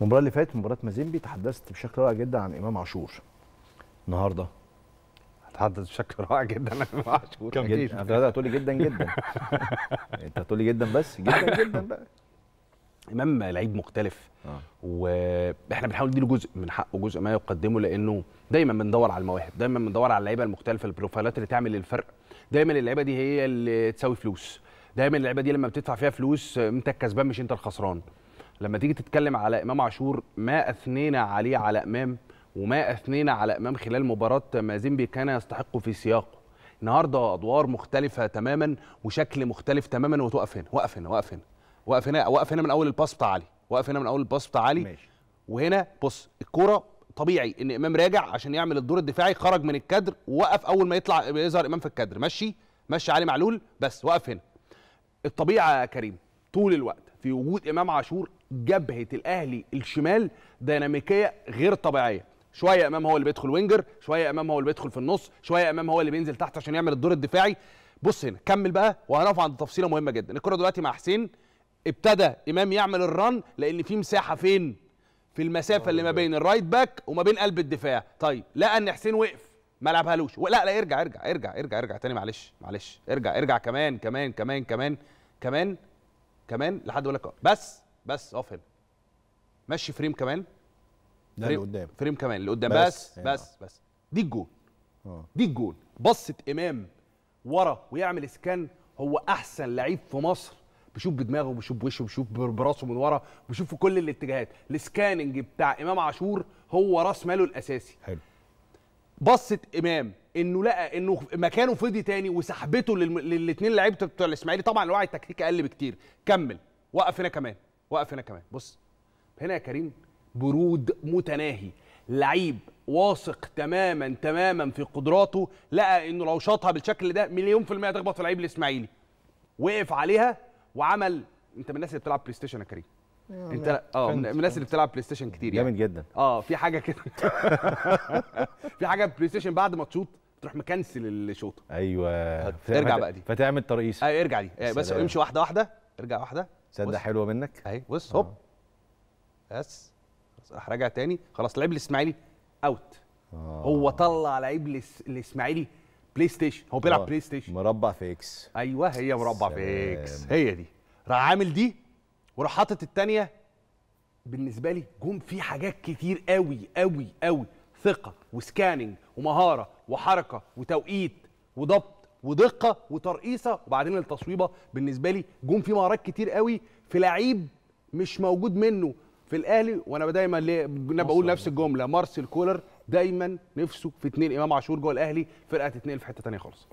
المباراه اللي فاتت مباراه مازيمبي تحدثت بشكل رائع جدا عن امام عاشور النهارده هتحدث بشكل رائع جدا عن امام عاشور كم جدا انت هتقول لي جدا جدا انت هتقول لي جدا بس جدا جدا بقى امام لعيب مختلف آه. واحنا بنحاول نديله جزء من حقه جزء ما يقدمه لانه دايما بندور على المواهب دايما بندور على اللعيبه المختلفه البروفايلات اللي تعمل الفرق دايما اللعيبه دي هي اللي تساوي فلوس دايما اللعيبه دي لما بتدفع فيها فلوس انت الكسبان مش انت الخسران لما تيجي تتكلم على امام عاشور ما اثنينا عليه على امام وما اثنينا على امام خلال مباراه مازيمبي كان يستحقه في سياقه النهارده ادوار مختلفه تماما وشكل مختلف تماما وتقف هنا وقف هنا وقف هنا وقف هنا وقف هنا من اول الباص بتاع علي وقف هنا من اول الباص بتاع علي ماشي. وهنا بص الكوره طبيعي ان امام راجع عشان يعمل الدور الدفاعي خرج من الكادر ووقف اول ما يطلع يظهر امام في الكادر مشي مشي علي معلول بس وقف هنا الطبيعه يا كريم طول الوقت في وجود امام عاشور جبهه الاهلي الشمال ديناميكيه غير طبيعيه شويه امام هو اللي بيدخل وينجر شويه امام هو اللي بيدخل في النص شويه امام هو اللي بينزل تحت عشان يعمل الدور الدفاعي بص هنا كمل بقى وهنقف عند تفصيله مهمه جدا الكره دلوقتي مع حسين ابتدى امام يعمل الرن لان في مساحه فين في المسافه اللي ما بين الرايت باك وما بين قلب الدفاع طيب لقى ان حسين وقف ما لعبهالوش لا لا ارجع ارجع ارجع ارجع ارجع تاني معلش معلش ارجع ارجع كمان كمان كمان كمان كمان كمان لحد ولا بس بس اقف اه، هنا ماشي فريم كمان ده لقدام فريم كمان لقدام بس بس يعني، بس, اه. بس. دي الجون اه. دي الجون بصت امام ورا ويعمل اسكان هو احسن لعيب في مصر بيشوف بدماغه وبيشوف بوشه وبيشوف براسه من ورا بشوف في كل الاتجاهات السكاننج بتاع امام عاشور هو راس ماله الاساسي حلو بصت امام انه لقى انه مكانه فضي تاني وسحبته للاثنين لعيبه بتوع الاسماعيلي طبعا الوعي التكتيكي اقل بكتير كمل وقف هنا كمان وقف هنا كمان بص هنا يا كريم برود متناهي لعيب واثق تماما تماما في قدراته لقى انه لو شاطها بالشكل ده مليون في الميه تخبط في لعيب الاسماعيلي وقف عليها وعمل انت من الناس اللي بتلعب بلاي ستيشن يا كريم انت اه من الناس اللي بتلعب بلاي ستيشن كتير يعني جامد جدا اه في حاجه كده في حاجه بلاي ستيشن بعد ما تشوط تروح مكنسل الشوطه ايوه ارجع بقى دي فتعمل ترقيص ايوه ارجع دي آه، بس امشي واحده واحده ارجع واحده تصدق حلوه منك اهي بص هوب بس راح راجع تاني خلاص لعيب الاسماعيلي اوت آه. هو طلع لعيب الاسماعيلي بلاي ستيشن هو بيلعب بلاي آه. ستيشن مربع في اكس ايوه هي مربع سلام. في اكس هي دي راح عامل دي وراح حاطط الثانيه بالنسبه لي جم في حاجات كتير قوي قوي قوي ثقه وسكاننج ومهاره وحركه وتوقيت وضبط ودقه وترقيصه وبعدين التصويبه بالنسبه لي جون في مهارات كتير قوي في لعيب مش موجود منه في الاهلي وانا دايما بقول نفس الجمله مارسيل كولر دايما نفسه في اتنين امام عاشور جوه الاهلي فرقه تتنقل في حته ثانيه خالص